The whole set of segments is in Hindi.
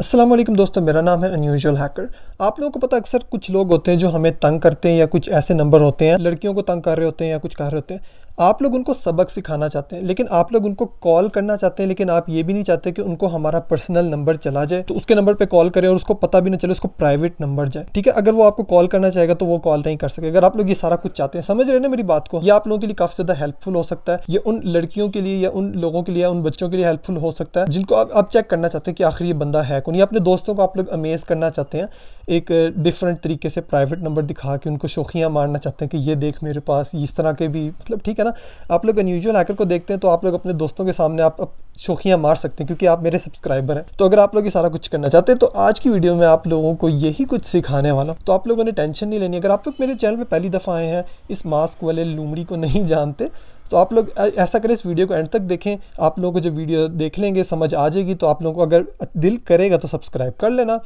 असलम दोस्तों मेरा नाम है अनयूजल हैकर आप लोगों को पता अक्सर कुछ लोग होते हैं जो हमें तंग करते हैं या कुछ ऐसे नंबर होते हैं लड़कियों को तंग कर रहे होते हैं या कुछ कर रहे होते हैं आप लोग उनको सबक सिखाना चाहते हैं लेकिन आप लोग उनको कॉल करना चाहते हैं लेकिन आप ये भी नहीं चाहते कि उनको हमारा पर्सनल नंबर चला जाए तो उसके नंबर पर कॉल करें और उसको पता भी ना चले उसको प्राइवेट नंबर जाए ठीक है अगर वो आपको कॉल करना चाहेगा तो वो कॉल नहीं कर सके अगर आप लोग ये सारा कुछ चाहते हैं समझ रहे ना मेरी बात को ये आप लोगों के लिए काफी ज्यादा हेल्पफुल हो सकता है ये उन लड़कियों के लिए या उन लोगों के लिए उन बच्चों के लिए हेल्पफुल हो सकता है जिनको आप, चेक करना चाहते हैं कि आखिर ये बंदा है कौन या अपने दोस्तों को आप लोग अमेज करना चाहते हैं एक डिफरेंट तरीके से प्राइवेट नंबर दिखा के उनको शौखियां मारना चाहते हैं कि ये देख मेरे पास इस तरह के भी मतलब ठीक है ना आप लोग अनयूजल हैकर को देखते हैं तो आप लोग अपने दोस्तों के सामने आप शोखियाँ मार सकते हैं क्योंकि आप मेरे सब्सक्राइबर हैं तो अगर आप लोग ये सारा कुछ करना चाहते हैं तो आज की वीडियो में आप लोगों को यही कुछ सिखाने वाला हूँ तो आप लोगों ने टेंशन नहीं लेनी अगर आप लोग मेरे चैनल पर पहली दफ़ा आए हैं इस मास्क वाले लूमड़ी को नहीं जानते तो आप लोग ऐसा करें इस वीडियो को एंड तक देखें आप लोगों को जब वीडियो देख लेंगे समझ आ जाएगी तो आप लोगों को अगर दिल करेगा तो सब्सक्राइब कर लेना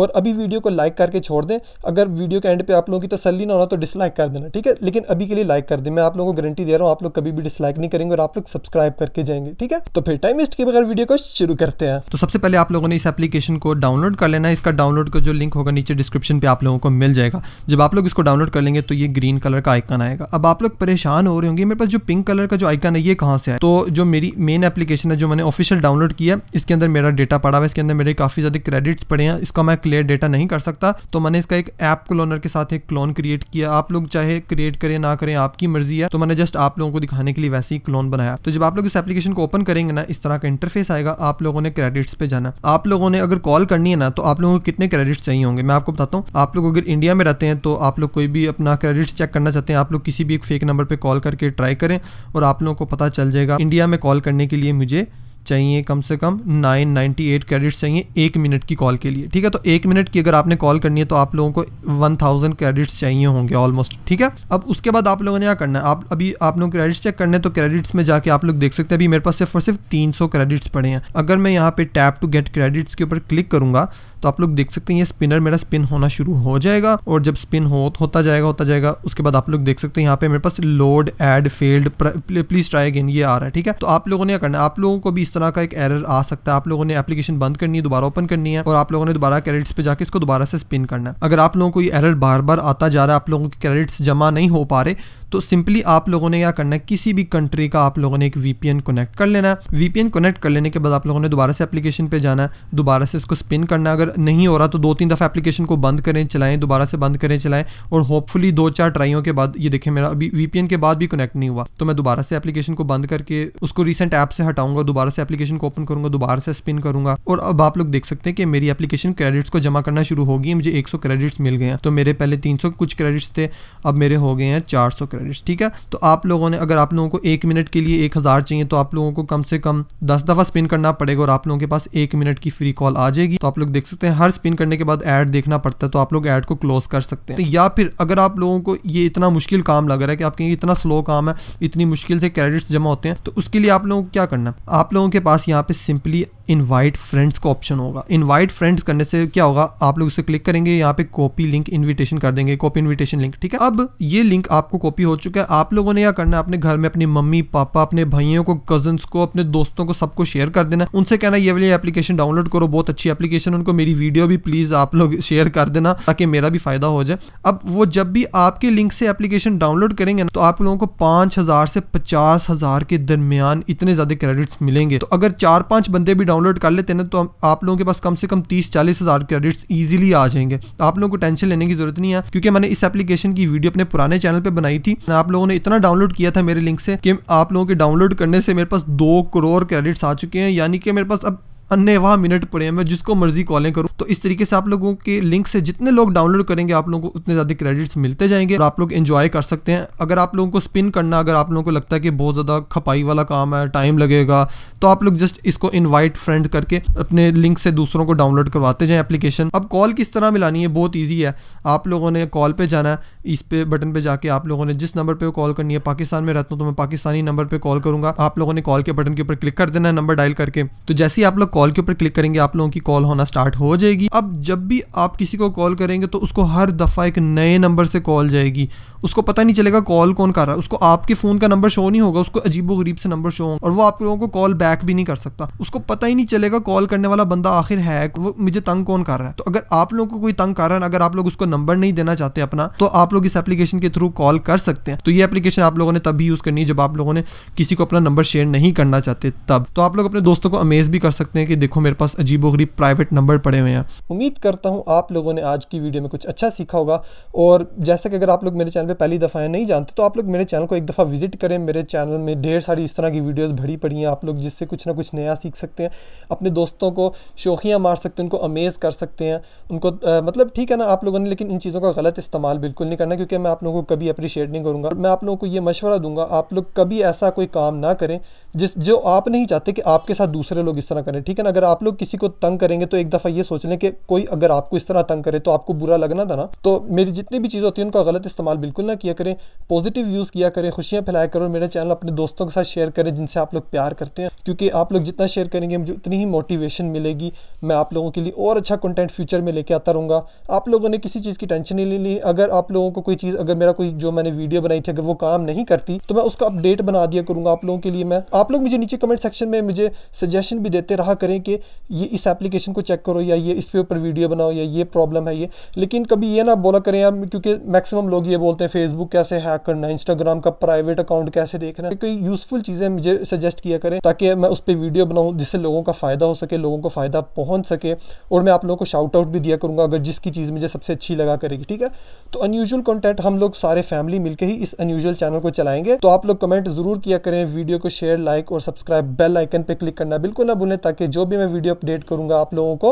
और अभी वीडियो को लाइक करके छोड़ दें अगर वीडियो के एंड पे आप लोगों की तसली ना होना तो डिसलाइक कर देना ठीक है लेकिन अभी के लिए लाइक कर दें मैं आप लोगों को गारंटी दे रहा हूँ आप लोग कभी भी डिसलाइक नहीं करेंगे और आप लोग सब्सक्राइब करके जाएंगे ठीक है तो फिर टाइम वेस्ट के बगैर वीडियो को शुरू करते हैं तो सबसे पहले आप लोगों ने इस एप्लीकेशन को डाउनलोड कर लेना इसका डाउनलोड का जो लिंक होगा नीचे डिस्क्रिप्शन पर आप लोगों को मिल जाएगा जब आप लोग इसको डाउनलोड कर लेंगे तो ये ग्रीन कलर का आइकन आएगा अब आप लोग परेशान हो रहे होंगे मेरे पास जो पिंक कलर का जो आइकन है ये कहाँ से है तो जो मेरी मेन एप्लीकेशन है जो मैंने ऑफिशियल डाउनलोड किया इसके अंदर मेरा डेटा पड़ा हुआ है इसके अंदर मेरे काफ़ी ज़्यादा क्रेडिट्स पड़े हैं इसका मैं क्लियर डेटा नहीं कर सकता तो मैंने इसका एक ऐप क्लोनर के साथ एक क्लोन क्रिएट किया आप लोग चाहे क्रिएट करें ना करें आपकी मर्जी है तो मैंने जस्ट आप लोगों को दिखाने के लिए वैसे ही क्लोन बनाया तो जब आप लोग इस एप्लीकेशन को ओपन करेंगे ना इस तरह का इंटरफेस आएगा आप लोगों ने क्रेडिट्स पे जाना आप लोगों ने अगर कॉल करनी है ना तो आप लोगों को कितने क्रेडिट्स चाहिए होंगे मैं आपको बताता हूँ आप लोग अगर इंडिया में रहते हैं तो आप लोग कोई भी अपना क्रेडिट्स चेक करना चाहते हैं आप लोग किसी भी एक फेक नंबर पर कॉल करके ट्राई करें और आप लोगों को पता चल जाएगा इंडिया में कॉल करने के लिए मुझे चाहिए कम से कम 998 क्रेडिट्स चाहिए एक मिनट की कॉल के लिए ठीक है तो एक मिनट की अगर आपने कॉल करनी है तो आप लोगों को 1000 क्रेडिट्स चाहिए होंगे ऑलमोस्ट ठीक है अब उसके बाद आप लोगों ने क्या करना है आप अभी आप लोग क्रेडिट्स चेक करने तो क्रेडिट्स में जाके आप लोग देख सकते हैं अभी मेरे पास सिर्फ और सिर्फ तीन क्रेडिट्स पड़े हैं अगर मैं यहाँ पे टैप टू गेट क्रेडिट्स के ऊपर क्लिक करूंगा तो आप लोग देख सकते हैं ये स्पिनर मेरा स्पिन होना शुरू हो जाएगा और जब स्पिन हो होता जाएगा होता जाएगा उसके बाद आप लोग देख सकते हैं यहाँ पे मेरे पास load ad failed please try again ये आ रहा है ठीक है तो आप लोगों ने क्या करना आप लोगों को भी इस तरह का एक एरर आ सकता है आप लोगों ने एप्लीकेशन बंद करनी है दोबारा ओपन करनी है और आप लोगों ने दोबारा क्रेडिट्स पे जाकर इसको दोबारा से स्पिन करना है अगर आप लोगों को ये एरर बार बार आता जा रहा है आप लोगों के क्रेडिट्स जमा नहीं हो पा रहे तो सिंपली आप लोगों ने क्या करना है किसी भी कंट्री का आप लोगों ने एक वीपीएन कनेक्ट कर लेना है वीपीएन कनेक्ट कर लेने के बाद आप लोगों ने दोबारा से एप्लीकेशन पे जाना है दोबारा से इसको स्पिन करना अगर नहीं हो रहा तो दो तीन दफ़ा एप्लीकेशन को बंद करें चलाएं दोबारा से बंद करें चलाएं और होपफुली दो चार ट्राइयों के बाद ये देखें मेरा अभी वीपीएन के बाद भी कनेक्ट नहीं हुआ तो मैं दोबारा से एप्लीकेशन को बंद करके उसको रिसेंट ऐप से हटाऊंगा दोबारा से एप्लीकेशन को ओपन करूंगा दोबारा से स्पिन करूंगा और अब आप लोग देख सकते हैं कि मेरी एप्लीकेशन क्रेडिट्स को जमा करना शुरू होगी मुझे एक क्रेडिट्स मिल गए हैं तो मेरे पहले तीन कुछ क्रेडिट्स थे अब मेरे हो गए हैं चार क्रेडिट्स ठीक है तो आप लोगों ने अगर आप लोगों को एक मिनट के लिए एक हज़ार चाहिए तो आप लोगों को कम से कम दस दफ़ा स्पिन करना पड़ेगा और आप लोगों के पास एक मिनट की फ्री कॉल आ जाएगी तो आप लोग देख सकते हैं हर स्पिन करने के बाद ऐड देखना पड़ता है तो आप लोग ऐड को क्लोज कर सकते हैं तो या फिर अगर आप लोगों को ये इतना मुश्किल काम लग रहा है कि आपके इतना स्लो काम है इतनी मुश्किल से क्रेडिट्स जमा होते हैं तो उसके लिए आप लोगों को क्या करना आप लोगों के पास यहाँ पे सिंपली इनवाइट फ्रेंड्स का ऑप्शन होगा इनवाइट फ्रेंड्स करने से क्या होगा आप लोग उसे क्लिक करेंगे यहाँ पे कॉपी लिंक इनविटेशन कर देंगे कॉपी इनविटेशन लिंक ठीक है अब ये लिंक आपको कॉपी हो चुका है आप लोगों ने यह करना है अपने घर में अपनी मम्मी पापा अपने भाइयों को कजन को अपने दोस्तों को सबको शेयर कर देना उनसे कहना ये वाली एप्लीकेशन डाउनलोड करो बहुत अच्छी एप्लीकेशन उनको मेरी वीडियो भी प्लीज आप लोग शेयर कर देना ताकि मेरा भी फायदा हो जाए अब वो जब भी आपके लिंक से एप्लीकेशन डाउनलोड करेंगे ना तो आप लोगों को पांच हजार से पचास हजार के दरमियान इतने ज्यादा क्रेडिट्स मिलेंगे तो अगर चार पांच बंदे भी डाउनलोड कर लेते हैं ना तो आप लोगों के पास कम से कम तीस चालीस हज़ार क्रेडिट्स ईजिली आ जाएंगे तो आप लोगों को टेंशन लेने की जरूरत नहीं है क्योंकि मैंने इस एप्लीकेशन की वीडियो अपने पुराने चैनल पर बनाई थी आप लोगों ने इतना डाउनलोड किया था मेरे लिंक से कि आप लोगों के डाउनलोड करने से मेरे पास दो करोड़ क्रेडिट्स आ चुके हैं यानी कि मेरे पास अब अन्य वहाँ मिनट पड़े हैं मैं जिसको मर्जी कॉलें करूँ तो इस तरीके से आप लोगों के लिंक से जितने लोग डाउनलोड करेंगे आप लोगों को उतने ज़्यादा क्रेडिट्स मिलते जाएंगे और आप लोग इन्जॉय कर सकते हैं अगर आप लोगों को स्पिन करना अगर आप लोगों को लगता है कि बहुत ज़्यादा खपाई वाला काम है टाइम लगेगा तो आप लोग जस्ट इसको इन्वाइट फ्रेंड करके अपने लिंक से दूसरों को डाउनलोड करवाते जाएँ एप्लीकेशन अब कॉल किस तरह मिलानी है बहुत ईजी है आप लोगों ने कॉल पर जाना है इस पे बटन पर जाके आप लोगों ने जिस नंबर पर कॉल करनी है पाकिस्तान में रहता हूँ तो मैं पाकिस्तानी नंबर पर कॉल करूँगा आप लोगों ने कॉल के बटन के ऊपर क्लिक कर देना है नंबर डायल करके तो जैसे ही आप लोग कॉल के ऊपर क्लिक करेंगे आप लोगों की कॉल होना स्टार्ट हो जाएगी अब जब भी आप किसी को कॉल करेंगे तो उसको हर दफ़ा एक नए नंबर से कॉल जाएगी उसको पता नहीं चलेगा कॉल कौन कर रहा है उसको आपके फ़ोन का नंबर शो नहीं होगा उसको अजीबो गरीब से नंबर शो होगा और वो आप लोगों को कॉल बैक भी नहीं कर सकता उसको पता ही नहीं चलेगा कॉल करने वाला बंदा आखिर है वो मुझे तंग कौन कर रहा है तो अगर आप लोगों को कोई तंग कर रहा है अगर आप लोग उसको नंबर नहीं देना चाहते अपना तो आप लोग इस एप्लीकेशन के थ्रू कॉल कर सकते हैं तो ये एप्लीकेशन आप लोगों ने तब भी यूज़ करनी है जब आप लोगों ने किसी को अपना नंबर शेयर नहीं करना चाहते तब तो आप लोग अपने दोस्तों को अमेज भी कर सकते हैं हैं कि देखो मेरे पास अजीब गरीब प्राइवेट नंबर पड़े हुए हैं उम्मीद करता हूँ आप लोगों ने आज की वीडियो में कुछ अच्छा सीखा होगा और जैसा कि अगर आप लोग मेरे चैनल पर पहली दफ़ा नहीं जानते तो आप लोग मेरे चैनल को एक दफ़ा विजिट करें मेरे चैनल में ढेर सारी इस तरह की वीडियोज़ भरी पड़ी हैं आप लोग जिससे कुछ ना कुछ नया सीख सकते हैं अपने दोस्तों को शौकियाँ मार सकते हैं उनको अमेज़ कर सकते हैं उनको मतलब ठीक है ना आप लोगों ने लेकिन इन चीज़ों का गलत इस्तेमाल बिल्कुल नहीं करना क्योंकि मैं आप लोगों को कभी अप्रिशिएट नहीं करूँगा मैं आप लोगों को ये मशवरा दूंगा आप लोग कभी ऐसा कोई काम ना करें जिस जो आप नहीं चाहते कि आपके साथ दूसरे लोग इस तरह करें ठीक ना अगर आप लोग किसी को तंग करेंगे तो एक दफ़ा ये सोच लें कि कोई अगर आपको इस तरह तंग करे तो आपको बुरा लगना था ना तो मेरी जितनी भी चीज़ होती है उनका गलत इस्तेमाल बिल्कुल ना किया करें पॉजिटिव यूज़ किया करें खुशियाँ फैलाया करो मेरे चैनल अपने दोस्तों के साथ शेयर करें जिनसे आप लोग प्यार करते हैं क्योंकि आप लोग जितना शेयर करेंगे मुझे उतनी ही मोटिवेशन मिलेगी मैं आप लोगों के लिए और अच्छा कंटेंट फ्यूचर में लेके आता रहूँगा आप लोगों ने किसी चीज़ की टेंशन नहीं ली अगर आप लोगों को कोई चीज़ अगर मेरा कोई जो मैंने वीडियो बनाई थी अगर वो काम नहीं करती तो मैं उसका अपडेट बना दिया करूँगा आप लोगों के लिए मैं आप लोग मुझे नीचे कमेंट सेक्शन में मुझे सजेशन भी देते रहा करें कि ये इस एप्लीकेशन को चेक करो या ये इस पे ऊपर वीडियो बनाओ या ये प्रॉब्लम है ये लेकिन कभी ये ना बोला करें आप क्योंकि मैक्सिमम लोग ये बोलते हैं फेसबुक कैसे हैक करना इंस्टाग्राम का प्राइवेट अकाउंट कैसे देखना है कोई यूज़फुल चीज़ें मुझे सजेस्ट किया करें ताकि मैं उस पर वीडियो बनाऊँ जिससे लोगों का फ़ायदा हो सके लोगों को फ़ायदा पहुँच सके और मैं आप लोगों को शाउट आउट भी दिया करूँगा अगर जिसकी चीज़ मुझे सबसे अच्छी लगा करेगी ठीक है तो अनयूजल कॉन्टेंट हम लोग सारे फैमिली मिलकर ही इस अनयूजल चैनल को चलाएंगे तो आप लोग कमेंट जरूर किया करें वीडियो को शेयर लाइक और सब्सक्राइब बेल आइकन पर क्लिक करना बिल्कुल ना भूलें ताकि जो भी मैं वीडियो अपडेट करूँगा आप लोगों को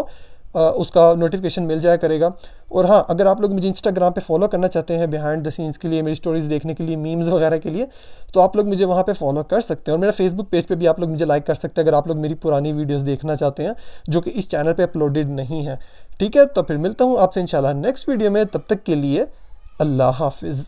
आ, उसका नोटिफिकेशन मिल जाया करेगा और हाँ अगर आप लोग मुझे इंस्टाग्राम पे फॉलो करना चाहते हैं बिहाइंड द सीन्स के लिए मेरी स्टोरीज़ देखने के लिए मीम्स वगैरह के लिए तो आप लोग मुझे वहाँ पे फॉलो कर सकते हैं और मेरा फेसबुक पेज पे भी आप लोग मुझे लाइक कर सकते हैं अगर आप लोग मेरी पुरानी वीडियोस देखना चाहते हैं जो कि इस चैनल पर अपलोडेड नहीं है ठीक है तो फिर मिलता हूँ आपसे इन नेक्स्ट वीडियो में तब तक के लिए अल्लाह हाफिज़